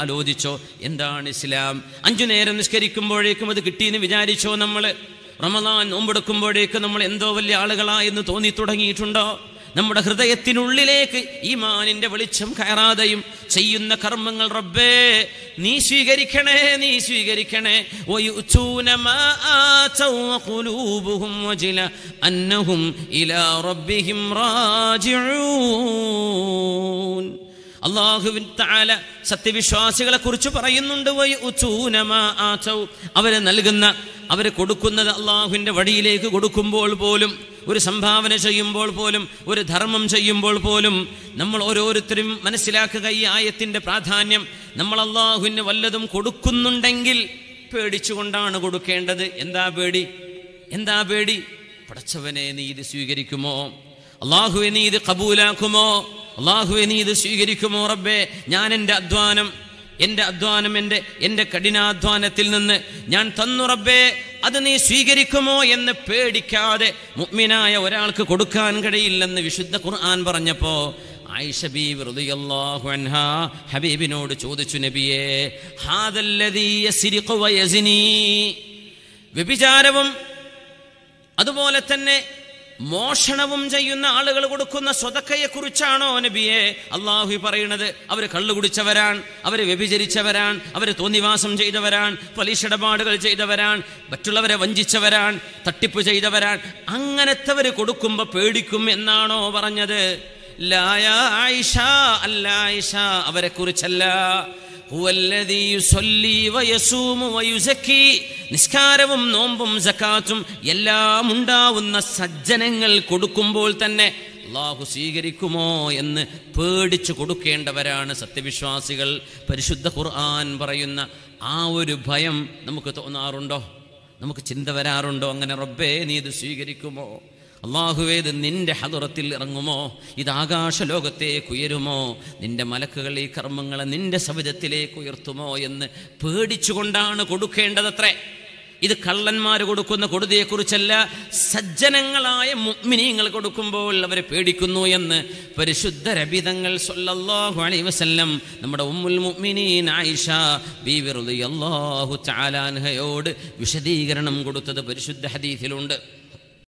ആലോചിച്ചോ എന്താണ് ഇസ്ലാം അഞ്ചു നേരം നിഷ്കരിക്കുമ്പോഴേക്കും അത് കിട്ടിയെന്ന് വിചാരിച്ചോ നമ്മൾ റമദാൻ നോമ്പെടുക്കുമ്പോഴേക്കും നമ്മൾ എന്തോ വലിയ ആളുകളാ എന്ന് തോന്നി തുടങ്ങിയിട്ടുണ്ടോ നമ്മുടെ ഹൃദയത്തിനുള്ളിലേക്ക് ഈ മാനിന്റെ വെളിച്ചം കയറാതെയും ചെയ്യുന്ന കർമ്മങ്ങൾ റബ്ബേ നീ സ്വീകരിക്കണേ നീ സ്വീകരിക്കണേ അന്നഹും ഇലാ റബ്ബിഹിം റാജിഊൻ അള്ളാഹുവിൻ താല സത്യവിശ്വാസികളെ കുറിച്ച് പറയുന്നുണ്ട് അവരെ നൽകുന്ന അവരെ കൊടുക്കുന്നത് അള്ളാഹുവിൻ്റെ വഴിയിലേക്ക് കൊടുക്കുമ്പോൾ പോലും ഒരു സംഭാവന ചെയ്യുമ്പോൾ പോലും ഒരു ധർമ്മം ചെയ്യുമ്പോൾ പോലും നമ്മൾ ഓരോരുത്തരും മനസ്സിലാക്കുക ഈ ആയത്തിൻ്റെ പ്രാധാന്യം നമ്മൾ അള്ളാഹുവിന് വല്ലതും കൊടുക്കുന്നുണ്ടെങ്കിൽ പേടിച്ചുകൊണ്ടാണ് കൊടുക്കേണ്ടത് എന്താ പേടി എന്താ പേടി പടച്ചവനെ നീ ഇത് സ്വീകരിക്കുമോ അള്ളാഹുവിനെ ഇത് കബൂലാക്കുമോ അള്ളാഹുവെ നീ ഇത് സ്വീകരിക്കുമോ റബ്ബേ ഞാൻ എൻ്റെ അധ്വാനം എൻ്റെ അധ്വാനം എൻ്റെ എൻ്റെ കഠിനാധ്വാനത്തിൽ നിന്ന് ഞാൻ തന്നു റബ്ബേ അത് നീ സ്വീകരിക്കുമോ എന്ന് പേടിക്കാതെ മുഗ്മിനായ ഒരാൾക്ക് കൊടുക്കാൻ കഴിയില്ലെന്ന് വിശുദ്ധ ഖുർആൻ പറഞ്ഞപ്പോൾ ആയിഷ റളിയല്ലാഹു ഹബീബിനോട് ചോദിച്ചു നബിയേ ഹാദല്ലദീ യസ്രിഖു വ്യഭിചാരവും അതുപോലെ തന്നെ മോഷണവും ചെയ്യുന്ന ആളുകൾ കൊടുക്കുന്ന കുറിച്ചാണോ നബിയെ അള്ളാഹു പറയുന്നത് അവര് കള്ളു കുടിച്ചവരാണ് അവർ വ്യഭിചരിച്ചവരാണ് തോന്നിവാസം ചെയ്തവരാണ് പലിശ ഇടപാടുകൾ ചെയ്തവരാണ് മറ്റുള്ളവരെ വഞ്ചിച്ചവരാണ് തട്ടിപ്പ് ചെയ്തവരാണ് അങ്ങനത്തെവര് കൊടുക്കുമ്പോൾ പേടിക്കും എന്നാണോ പറഞ്ഞത് ലായ ആയിഷ അല്ല ആയിഷ അവരെ കുറിച്ചല്ല നിസ്കാരവും നോമ്പും സക്കാത്തും എല്ലാം ഉണ്ടാവുന്ന സജ്ജനങ്ങൾ കൊടുക്കുമ്പോൾ തന്നെ അള്ളാഹു സ്വീകരിക്കുമോ എന്ന് പേടിച്ചു കൊടുക്കേണ്ടവരാണ് സത്യവിശ്വാസികൾ പരിശുദ്ധ ഖുർആൻ പറയുന്ന ആ ഒരു ഭയം നമുക്ക് തോന്നാറുണ്ടോ നമുക്ക് ചിന്ത വരാറുണ്ടോ അങ്ങനെ റബ്ബേ നീ ഇത് സ്വീകരിക്കുമോ അള്ളാഹുവേത് നിന്റെ ഹതുറത്തിൽ ഇറങ്ങുമോ ഇത് ആകാശ ലോകത്തേക്ക് ഉയരുമോ നിന്റെ മലക്കുകൾ ഈ കർമ്മങ്ങളെ നിന്റെ സവിധത്തിലേക്ക് ഉയർത്തുമോ എന്ന് പേടിച്ചുകൊണ്ടാണ് കൊടുക്കേണ്ടതത്രേ ഇത് കള്ളന്മാർ കൊടുക്കുന്ന കൊടുതിയെക്കുറിച്ചല്ല സജ്ജനങ്ങളായ മുഗ്മിനിയങ്ങൾ കൊടുക്കുമ്പോൾ അവരെ പേടിക്കുന്നു എന്ന് പരിശുദ്ധ രബിതങ്ങൾ സൊല്ലാഹു അലൈ വസല്ലം നമ്മുടെ ഉമ്മുൽ മുഗ്മിനീൻ ആയിഷ ബീവിറുദി അള്ളാഹു ചാലാൻഹയോട് വിശദീകരണം കൊടുത്തത് പരിശുദ്ധ ഹദീഫിലുണ്ട്